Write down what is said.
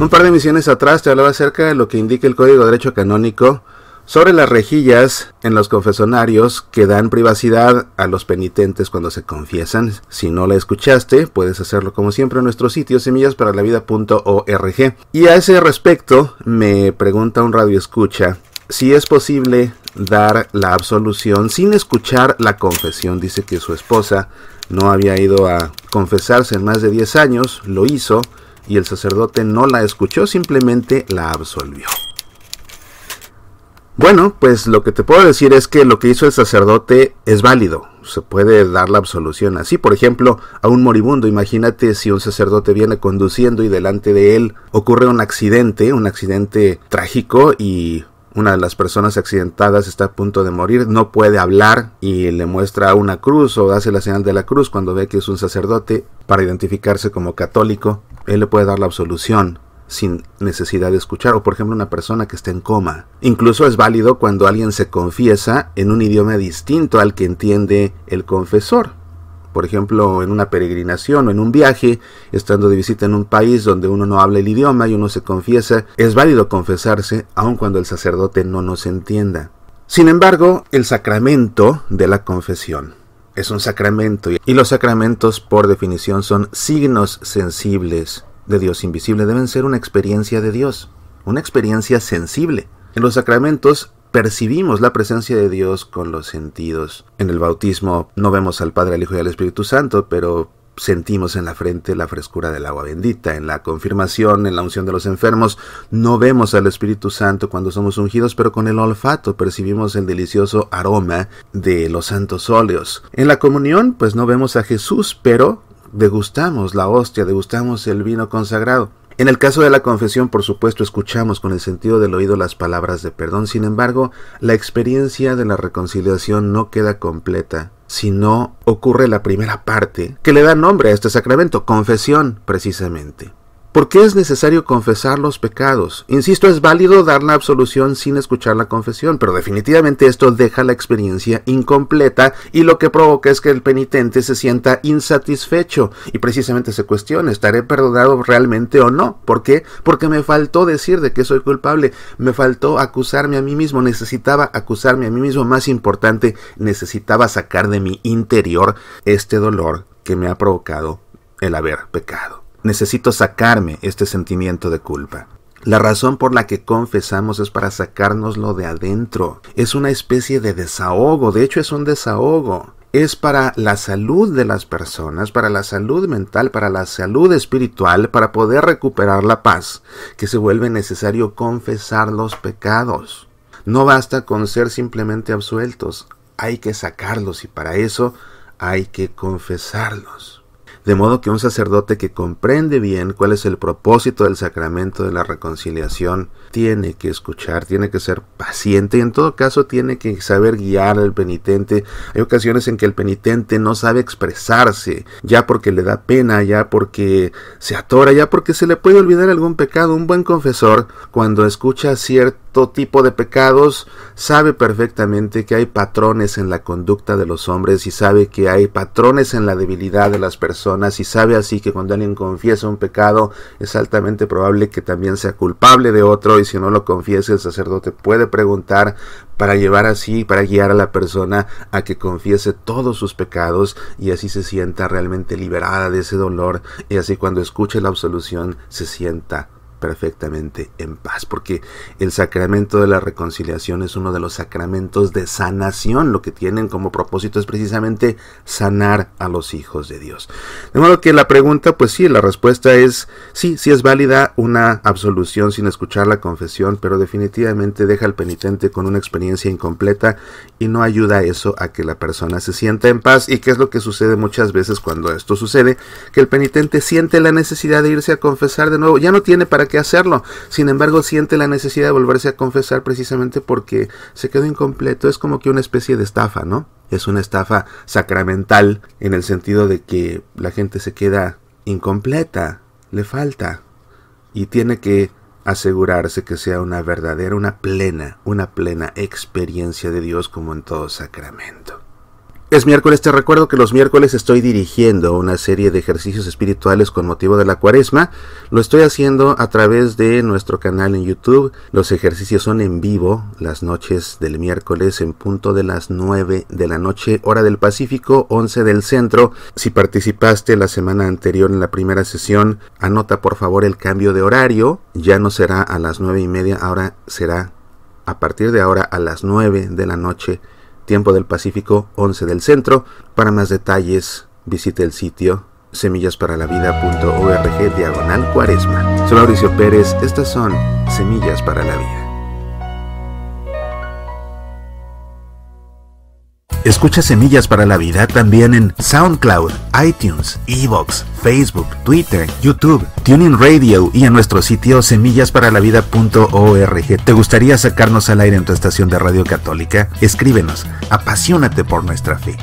Un par de misiones atrás te hablaba acerca de lo que indica el Código de Derecho Canónico sobre las rejillas en los confesonarios que dan privacidad a los penitentes cuando se confiesan. Si no la escuchaste, puedes hacerlo como siempre en nuestro sitio semillasparalavida.org. Y a ese respecto, me pregunta un radio escucha si es posible dar la absolución sin escuchar la confesión. Dice que su esposa no había ido a confesarse en más de 10 años, lo hizo y el sacerdote no la escuchó, simplemente la absolvió. Bueno, pues lo que te puedo decir es que lo que hizo el sacerdote es válido. Se puede dar la absolución así. Por ejemplo, a un moribundo, imagínate si un sacerdote viene conduciendo y delante de él ocurre un accidente, un accidente trágico y una de las personas accidentadas está a punto de morir, no puede hablar y le muestra una cruz o hace la señal de la cruz cuando ve que es un sacerdote para identificarse como católico, él le puede dar la absolución sin necesidad de escuchar o por ejemplo una persona que está en coma. Incluso es válido cuando alguien se confiesa en un idioma distinto al que entiende el confesor por ejemplo, en una peregrinación o en un viaje, estando de visita en un país donde uno no habla el idioma y uno se confiesa, es válido confesarse aun cuando el sacerdote no nos entienda. Sin embargo, el sacramento de la confesión es un sacramento y los sacramentos por definición son signos sensibles de Dios invisible, deben ser una experiencia de Dios, una experiencia sensible. En los sacramentos percibimos la presencia de Dios con los sentidos. En el bautismo no vemos al Padre, al Hijo y al Espíritu Santo, pero sentimos en la frente la frescura del agua bendita. En la confirmación, en la unción de los enfermos, no vemos al Espíritu Santo cuando somos ungidos, pero con el olfato percibimos el delicioso aroma de los santos óleos. En la comunión, pues no vemos a Jesús, pero degustamos la hostia, degustamos el vino consagrado. En el caso de la confesión, por supuesto, escuchamos con el sentido del oído las palabras de perdón, sin embargo, la experiencia de la reconciliación no queda completa si no ocurre la primera parte que le da nombre a este sacramento, confesión precisamente. ¿Por qué es necesario confesar los pecados. Insisto, es válido dar la absolución sin escuchar la confesión, pero definitivamente esto deja la experiencia incompleta y lo que provoca es que el penitente se sienta insatisfecho y precisamente se cuestione, ¿estaré perdonado realmente o no? ¿Por qué? Porque me faltó decir de que soy culpable, me faltó acusarme a mí mismo, necesitaba acusarme a mí mismo, más importante, necesitaba sacar de mi interior este dolor que me ha provocado el haber pecado necesito sacarme este sentimiento de culpa. La razón por la que confesamos es para lo de adentro. Es una especie de desahogo, de hecho es un desahogo. Es para la salud de las personas, para la salud mental, para la salud espiritual, para poder recuperar la paz, que se vuelve necesario confesar los pecados. No basta con ser simplemente absueltos, hay que sacarlos y para eso hay que confesarlos. De modo que un sacerdote que comprende bien cuál es el propósito del sacramento de la reconciliación tiene que escuchar, tiene que ser paciente y en todo caso tiene que saber guiar al penitente. Hay ocasiones en que el penitente no sabe expresarse, ya porque le da pena, ya porque se atora, ya porque se le puede olvidar algún pecado. Un buen confesor, cuando escucha cierto tipo de pecados, sabe perfectamente que hay patrones en la conducta de los hombres y sabe que hay patrones en la debilidad de las personas si sabe así que cuando alguien confiesa un pecado es altamente probable que también sea culpable de otro y si no lo confiese, el sacerdote puede preguntar para llevar así, para guiar a la persona a que confiese todos sus pecados y así se sienta realmente liberada de ese dolor y así cuando escuche la absolución se sienta perfectamente en paz, porque el sacramento de la reconciliación es uno de los sacramentos de sanación, lo que tienen como propósito es precisamente sanar a los hijos de Dios. De modo que la pregunta, pues sí, la respuesta es sí, sí es válida una absolución sin escuchar la confesión, pero definitivamente deja al penitente con una experiencia incompleta y no ayuda a eso a que la persona se sienta en paz y que es lo que sucede muchas veces cuando esto sucede, que el penitente siente la necesidad de irse a confesar de nuevo, ya no tiene para que hacerlo. Sin embargo, siente la necesidad de volverse a confesar precisamente porque se quedó incompleto. Es como que una especie de estafa, ¿no? Es una estafa sacramental en el sentido de que la gente se queda incompleta, le falta y tiene que asegurarse que sea una verdadera, una plena, una plena experiencia de Dios como en todo sacramento. Es miércoles, te recuerdo que los miércoles estoy dirigiendo una serie de ejercicios espirituales con motivo de la cuaresma. Lo estoy haciendo a través de nuestro canal en YouTube. Los ejercicios son en vivo las noches del miércoles en punto de las 9 de la noche, hora del Pacífico, 11 del centro. Si participaste la semana anterior en la primera sesión, anota por favor el cambio de horario. Ya no será a las 9 y media, ahora será a partir de ahora a las 9 de la noche tiempo del Pacífico 11 del Centro. Para más detalles, visite el sitio semillasparalavida.org diagonal cuaresma. Soy Mauricio Pérez, estas son Semillas para la Vida. Escucha Semillas para la Vida también en SoundCloud, iTunes, Evox, Facebook, Twitter, YouTube, Tuning Radio y en nuestro sitio semillasparalavida.org. ¿Te gustaría sacarnos al aire en tu estación de radio católica? Escríbenos. Apasionate por nuestra fe.